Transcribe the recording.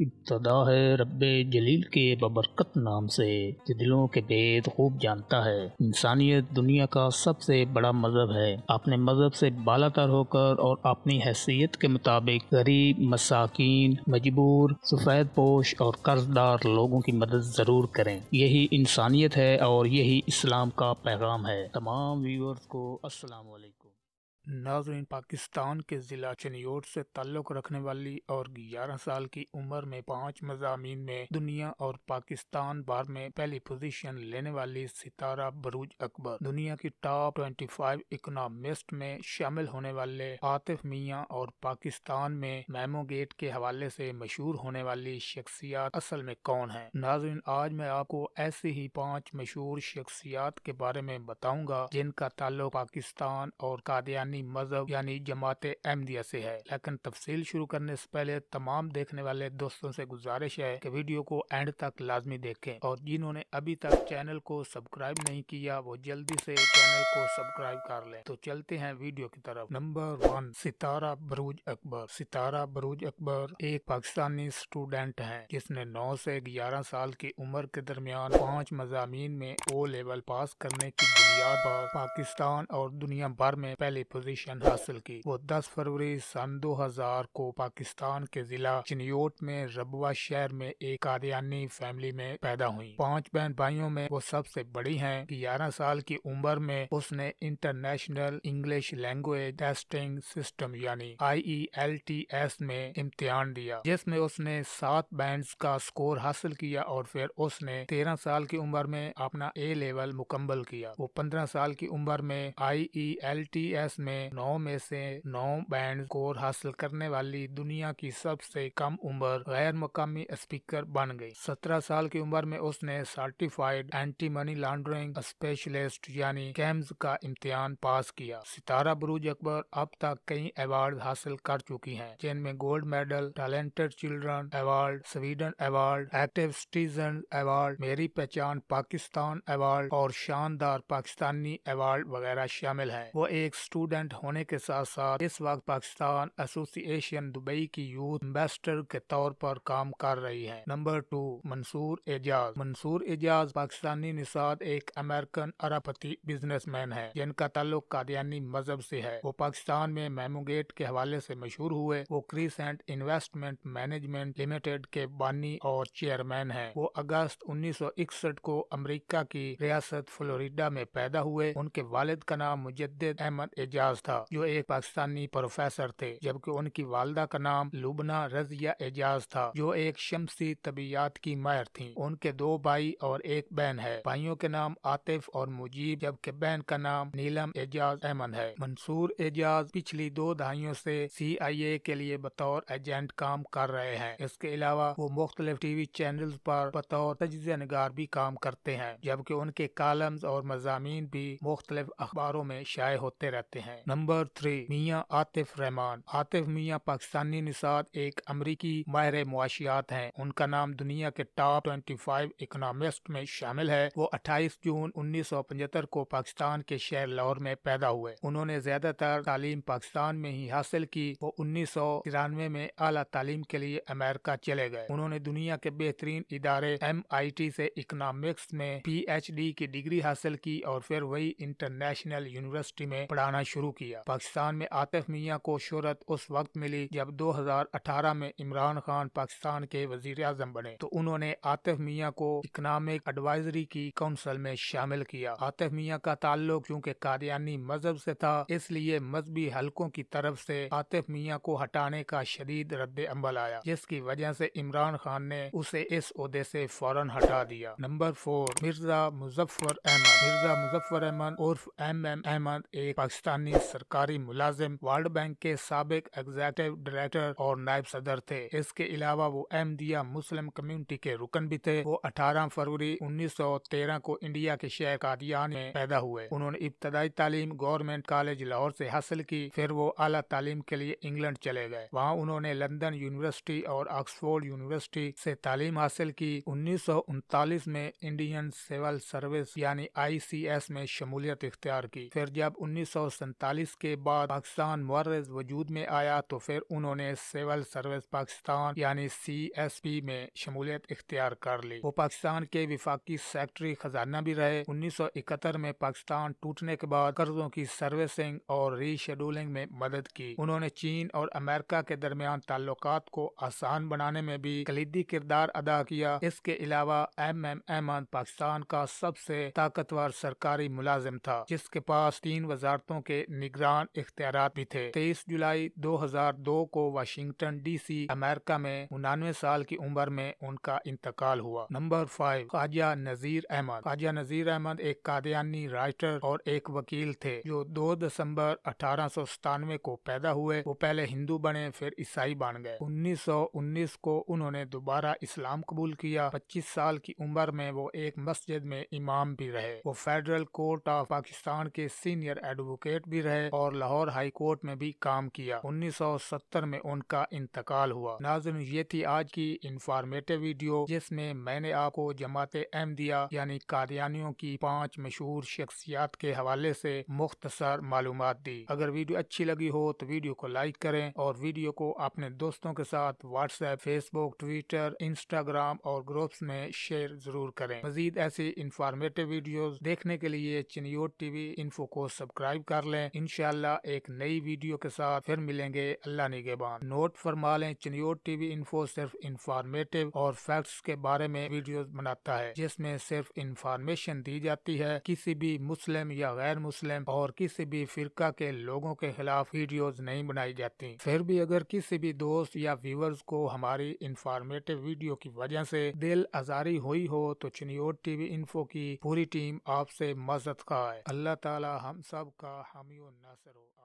इब्तदा है रब जलील के बबरकत नाम से जो दिलों के भेद खूब जानता है इंसानियत दुनिया का सबसे बड़ा मजहब है अपने मजहब से बालातर होकर और अपनी हैसियत के मुताबिक गरीब मसाकिन मजबूर सफ़ेद पोश और कर्जदार लोगों की मदद ज़रूर करें यही इंसानियत है और यही इस्लाम का पैगाम है तमाम व्यूअर्स को असलकम नाजरीन पाकिस्तान के ज़िला चनियोट से ताल्लुक़ रखने वाली और ग्यारह साल की उम्र में पाँच मजामी में दुनिया और पाकिस्तान बार में पहली पोजीशन लेने वाली सितारा बरूज अकबर दुनिया की टॉप ट्वेंटी फाइव इकनॉमिस्ट में शामिल होने वाले आतिफ मियाँ और पाकिस्तान में मेमोगेट गेट के हवाले से मशहूर होने वाली शख्सियात असल में कौन है नाजरीन आज मैं आपको ऐसी ही पाँच मशहूर शख्सियात के बारे में बताऊँगा जिनका ताल्लुक पाकिस्तान और कादियानी यानी मजहब यानी जमात अहमदिया से है लेकिन तफसील शुरू करने से पहले तमाम देखने वाले दोस्तों से गुजारिश है कि वीडियो को एंड तक लाजमी देखें और जिन्होंने अभी तक चैनल को सब्सक्राइब नहीं किया वो जल्दी से चैनल को सब्सक्राइब कर ले तो चलते हैं वीडियो की तरफ नंबर वन सितारा बरूज अकबर सितारा बरूज अकबर एक पाकिस्तानी स्टूडेंट है जिसने नौ से ग्यारह साल की उम्र के दरमियान पांच मजामी में ओ लेवल पास करने की बुनियाद पर पाकिस्तान और दुनिया भर में पहले पोजीशन हासिल की वो 10 फरवरी सन 2000 को पाकिस्तान के जिला चिनियोट में रबुआ शहर में एक कादियानी फैमिली में पैदा हुई पांच बहन भाइयों में वो सबसे बड़ी हैं ग्यारह साल की उम्र में उसने international English language testing system यानी आई e में इम्तिहान दिया जिसमे उसने सात बैंड का स्कोर हासिल किया और फिर उसने तेरह साल की उम्र में अपना ए लेवल मुकम्मल किया वो पंद्रह साल की उम्र में आई e में में नौ में से नौ बैंड स्कोर हासिल करने वाली दुनिया की सबसे कम उम्र गैर मकामी स्पीकर बन गई सत्रह साल की उम्र में उसने certified anti money laundering specialist यानी कैम्स का इम्तिहान पास किया सितारा बरूज अकबर अब तक कई अवार्ड हासिल कर चुकी हैं जिनमें gold medal talented children award Sweden award active citizen award मेरी पहचान पाकिस्तान अवार्ड और शानदार पाकिस्तानी अवार्ड वगैरह शामिल है वो एक स्टूडेंट प्रेसिडेंट होने के साथ साथ इस वक्त पाकिस्तान एसोसिएशन दुबई की यूथ एम्बेसडर के तौर पर काम कर रही है नंबर टू मंसूर एजाज मंसूर एजाज पाकिस्तानी निषाद एक अमेरिकन अरबपति बिजनेसमैन है जिनका ताल्लुक कादियानी मजहब से है वो पाकिस्तान में मेमोगेट के हवाले से मशहूर हुए वो क्रीसेंट इन्वेस्टमेंट मैनेजमेंट लिमिटेड के बानी और चेयरमैन है वो अगस्त उन्नीस को अमरीका की रियासत फ्लोरिडा में पैदा हुए उनके वालिद का नाम मुजद अहमद एजाज एजाज था जो एक पाकिस्तानी प्रोफेसर थे जबकि उनकी वालदा का नाम लुबना रजिया एजाज था जो एक शमसी तबीयात की मायर थी उनके दो भाई और एक बहन है भाइयों के नाम आतिफ और मुजीब जबकि बहन का नाम नीलम एजाज अहमद है मंसूर एजाज पिछली दो दहाइयों से सीआईए के लिए बतौर एजेंट काम कर रहे हैं इसके अलावा वो मुख्तलिफ टीवी चैनल पर बतौर तजिया नगार भी काम करते हैं जबकि उनके कॉलम्स और मजामी भी मुख्तलिफ अखबारों में शाये होते रहते हैं है नंबर थ्री मियाँ आतिफ रहमान आतिफ मियाँ पाकिस्तानी निषाद एक अमरीकी माहिर मुआशियात हैं उनका नाम दुनिया के टॉप ट्वेंटी फाइव इकोनॉमिस्ट में शामिल है वो अट्ठाईस जून उन्नीस सौ पचहत्तर को पाकिस्तान के शहर लाहौर में पैदा हुए उन्होंने ज्यादातर तालीम पाकिस्तान में ही हासिल की वो उन्नीस सौ तिरानवे में अला तालीम के लिए अमेरिका चले गए उन्होंने दुनिया के बेहतरीन इदारे एम आई टी से इकोनॉमिक्स में पी एच डी की डिग्री हासिल की और फिर वही इंटरनेशनल यूनिवर्सिटी में पढ़ाना शुरू शुरू किया पाकिस्तान में आतिफ मियाँ को शहरत उस वक्त मिली जब 2018 में इमरान खान पाकिस्तान के वजीर आजम बने तो उन्होंने आतिफ मियाँ को इकनॉमिक एडवाइजरी की काउंसिल में शामिल किया आतिफ मियाँ का ताल्लुक चूँकि कादयानी मजहब से था इसलिए मजहबी हल्कों की तरफ से आतिफ मियाँ को हटाने का शदीद रद्द अमल आया जिसकी वजह से इमरान खान ने उसे इस अहदे से फौरन हटा दिया नंबर फोर मिर्जा मुजफ्फर अहमद मिर्जा मुजफ्फर अहमद उर्फ एम एम अहमद एक पाकिस्तानी अफगानी सरकारी मुलाजिम वर्ल्ड बैंक के सबक एग्जेटिव डायरेक्टर और नायब सदर थे इसके अलावा वो अहमदिया मुस्लिम कम्युनिटी के रुकन भी थे वो 18 फरवरी 1913 को इंडिया के शहर कादियान में पैदा हुए उन्होंने इब्तदाई तालीम गवर्नमेंट कॉलेज लाहौर से हासिल की फिर वो अला तालीम के लिए इंग्लैंड चले गए वहाँ उन्होंने लंदन यूनिवर्सिटी और ऑक्सफोर्ड यूनिवर्सिटी से तालीम हासिल की उन्नीस में इंडियन सिविल सर्विस यानी आई में शमूलियत इख्तियार की फिर जब उन्नीस सैंतालीस के बाद पाकिस्तान मर्रज वजूद में आया तो फिर उन्होंने सिविल सर्विस पाकिस्तान यानी सी एस पी में शमूलियत इख्तियार कर ली वो पाकिस्तान के विफाकी सेक्रेटरी खजाना भी रहे उन्नीस सौ इकहत्तर में पाकिस्तान टूटने के बाद कर्जों की सर्विसिंग और रीशेडूलिंग में मदद की उन्होंने चीन और अमेरिका के दरमियान ताल्लुक को आसान बनाने में भी कलीदी किरदार अदा किया इसके अलावा एम एम अहमद पाकिस्तान का सबसे ताकतवर सरकारी मुलाजिम था जिसके पास तीन वजारतों के निगरान इख्तियार भी थे तेईस जुलाई 2002 को वाशिंगटन डीसी अमेरिका में उनानवे साल की उम्र में उनका इंतकाल हुआ नंबर फाइव ख्वाजा नजीर अहमद ख्वाजा नजीर अहमद एक कादयानी राइटर और एक वकील थे जो 2 दिसंबर अठारह को पैदा हुए वो पहले हिंदू बने फिर ईसाई बन गए 1919 को उन्होंने दोबारा इस्लाम कबूल किया 25 साल की उम्र में वो एक मस्जिद में इमाम भी रहे वो फेडरल कोर्ट ऑफ पाकिस्तान के सीनियर एडवोकेट भी रहे और लाहौर हाई कोर्ट में भी काम किया 1970 में उनका इंतकाल हुआ नाजन ये थी आज की इंफॉर्मेटिव वीडियो जिसमें मैंने आपको जमात दिया यानी कादियानियों की पाँच मशहूर शख्सियात के हवाले से मुख्तसर मालूम दी अगर वीडियो अच्छी लगी हो तो वीडियो को लाइक करें और वीडियो को अपने दोस्तों के साथ व्हाट्सएप फेसबुक ट्विटर इंस्टाग्राम और ग्रुप्स में शेयर जरूर करें मजीद ऐसी इंफॉर्मेटिव वीडियोस देखने के लिए चिनियोट टीवी इन्फो को सब्सक्राइब कर लें हैं इनशाला एक नई वीडियो के साथ फिर मिलेंगे अल्लाह निगेबान नोट फरमा लें चनियोट टीवी इन्फो सिर्फ इंफॉर्मेटिव और फैक्ट्स के बारे में वीडियो बनाता है जिसमे सिर्फ इंफॉर्मेशन दी जाती है किसी भी मुस्लिम या गैर मुस्लिम और किसी भी फिरका के लोगों के खिलाफ वीडियो नहीं बनाई जाती फिर भी अगर किसी भी दोस्त या व्यूवर्स को हमारी इंफॉर्मेटिव वीडियो की वजह से दिल आजारी हुई हो तो चनियोट टीवी इन्फो की पूरी टीम आपसे मदद का है अल्लाह ताला हम सब का हम الناصر